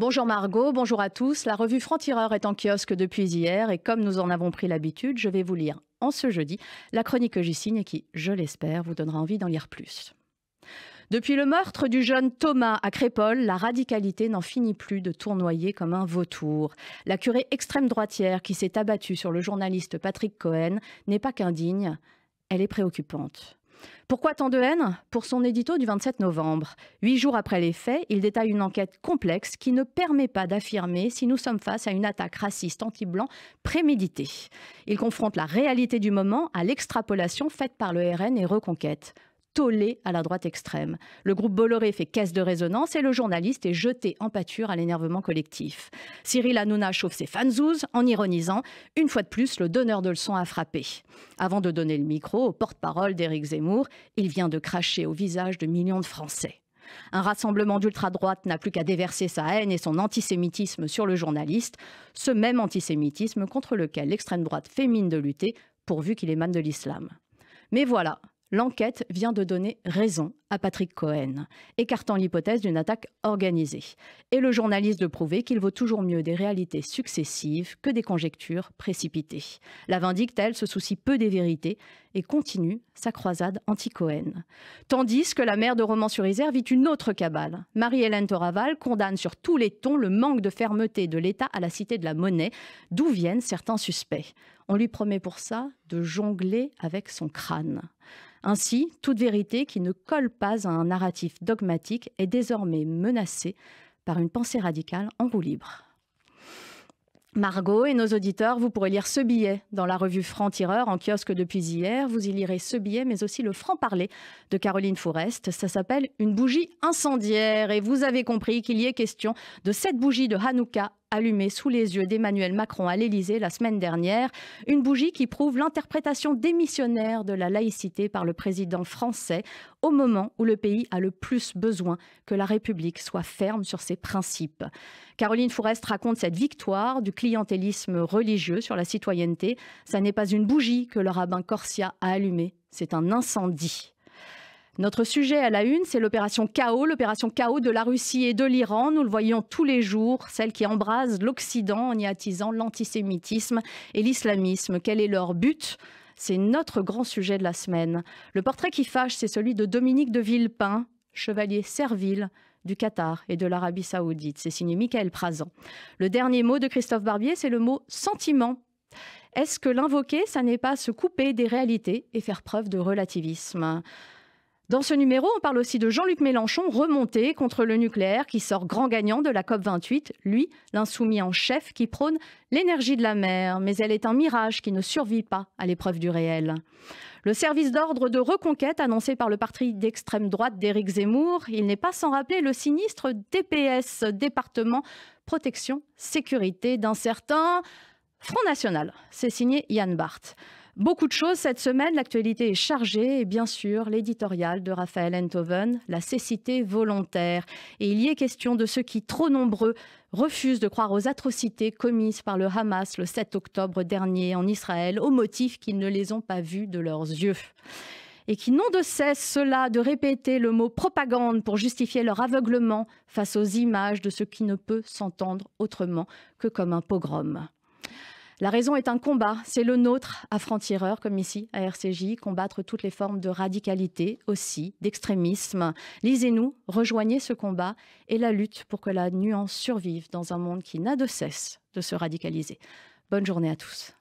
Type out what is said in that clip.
Bonjour Margot, bonjour à tous. La revue Franc-Tireur est en kiosque depuis hier et comme nous en avons pris l'habitude, je vais vous lire en ce jeudi la chronique que j'y signe et qui, je l'espère, vous donnera envie d'en lire plus. Depuis le meurtre du jeune Thomas à Crépole, la radicalité n'en finit plus de tournoyer comme un vautour. La curée extrême droitière qui s'est abattue sur le journaliste Patrick Cohen n'est pas qu'indigne, elle est préoccupante. Pourquoi tant de haine Pour son édito du 27 novembre. Huit jours après les faits, il détaille une enquête complexe qui ne permet pas d'affirmer si nous sommes face à une attaque raciste anti-blanc préméditée. Il confronte la réalité du moment à l'extrapolation faite par le RN et Reconquête tollé à la droite extrême. Le groupe Bolloré fait caisse de résonance et le journaliste est jeté en pâture à l'énervement collectif. Cyril Hanouna chauffe ses fanzouz en ironisant. Une fois de plus, le donneur de leçons a frappé. Avant de donner le micro au porte-parole d'Éric Zemmour, il vient de cracher au visage de millions de Français. Un rassemblement d'ultra-droite n'a plus qu'à déverser sa haine et son antisémitisme sur le journaliste, ce même antisémitisme contre lequel l'extrême droite fait mine de lutter, pourvu qu'il émane de l'islam. Mais voilà, L'enquête vient de donner raison à Patrick Cohen, écartant l'hypothèse d'une attaque organisée. Et le journaliste de prouver qu'il vaut toujours mieux des réalités successives que des conjectures précipitées. La vindicte, elle, se soucie peu des vérités et continue sa croisade anti Tandis que la mère de Romans-sur-Isère vit une autre cabale. Marie-Hélène Toraval condamne sur tous les tons le manque de fermeté de l'État à la cité de la monnaie, d'où viennent certains suspects. On lui promet pour ça de jongler avec son crâne. Ainsi, toute vérité qui ne colle pas à un narratif dogmatique est désormais menacée par une pensée radicale en goût libre. Margot et nos auditeurs, vous pourrez lire ce billet dans la revue Franc-Tireur en kiosque depuis hier. Vous y lirez ce billet, mais aussi le franc-parler de Caroline Forest. Ça s'appelle Une bougie incendiaire. Et vous avez compris qu'il y est question de cette bougie de Hanouka allumée sous les yeux d'Emmanuel Macron à l'Elysée la semaine dernière, une bougie qui prouve l'interprétation démissionnaire de la laïcité par le président français au moment où le pays a le plus besoin que la République soit ferme sur ses principes. Caroline Forest raconte cette victoire du clientélisme religieux sur la citoyenneté. Ça n'est pas une bougie que le rabbin Corsia a allumée, c'est un incendie. Notre sujet à la une, c'est l'opération chaos, l'opération chaos de la Russie et de l'Iran. Nous le voyons tous les jours, celle qui embrase l'Occident en y attisant l'antisémitisme et l'islamisme. Quel est leur but c'est notre grand sujet de la semaine. Le portrait qui fâche, c'est celui de Dominique de Villepin, chevalier servile du Qatar et de l'Arabie saoudite. C'est signé Michael Prasant. Le dernier mot de Christophe Barbier, c'est le mot sentiment. Est-ce que l'invoquer, ça n'est pas se couper des réalités et faire preuve de relativisme dans ce numéro, on parle aussi de Jean-Luc Mélenchon remonté contre le nucléaire qui sort grand gagnant de la COP28, lui, l'insoumis en chef qui prône l'énergie de la mer, mais elle est un mirage qui ne survit pas à l'épreuve du réel. Le service d'ordre de reconquête annoncé par le parti d'extrême droite d'Éric Zemmour, il n'est pas sans rappeler le sinistre DPS, département protection sécurité d'un certain Front National. C'est signé Yann Barth. Beaucoup de choses cette semaine, l'actualité est chargée et bien sûr l'éditorial de Raphaël Enthoven, La cécité volontaire. Et il y est question de ceux qui, trop nombreux, refusent de croire aux atrocités commises par le Hamas le 7 octobre dernier en Israël au motif qu'ils ne les ont pas vues de leurs yeux et qui n'ont de cesse cela de répéter le mot propagande pour justifier leur aveuglement face aux images de ce qui ne peut s'entendre autrement que comme un pogrom. La raison est un combat, c'est le nôtre à Franc-Tireur, comme ici à RCJ, combattre toutes les formes de radicalité aussi, d'extrémisme. Lisez-nous, rejoignez ce combat et la lutte pour que la nuance survive dans un monde qui n'a de cesse de se radicaliser. Bonne journée à tous.